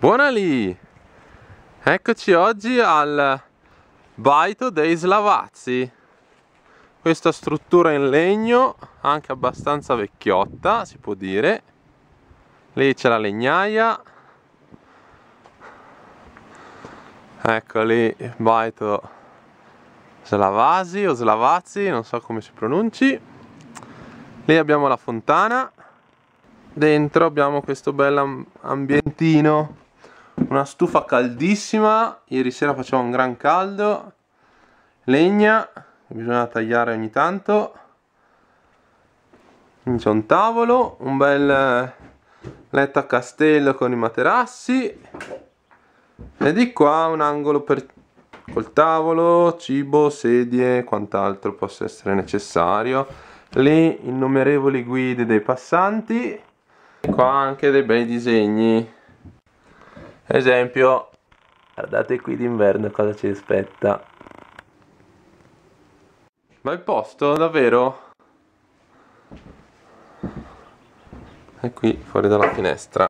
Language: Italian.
Buona lì! Eccoci oggi al baito dei Slavazzi. Questa struttura in legno, anche abbastanza vecchiotta, si può dire. Lì c'è la legnaia. Ecco lì il baito Slavasi o Slavazzi, non so come si pronunci. Lì abbiamo la fontana. Dentro abbiamo questo bel ambientino una stufa caldissima ieri sera faceva un gran caldo legna bisogna tagliare ogni tanto quindi c'è un tavolo un bel eh, letto a castello con i materassi e di qua un angolo per col tavolo, cibo, sedie quant'altro possa essere necessario lì innumerevoli guide dei passanti e qua anche dei bei disegni esempio, guardate qui d'inverno cosa ci aspetta. Bel posto, davvero? è qui fuori dalla finestra.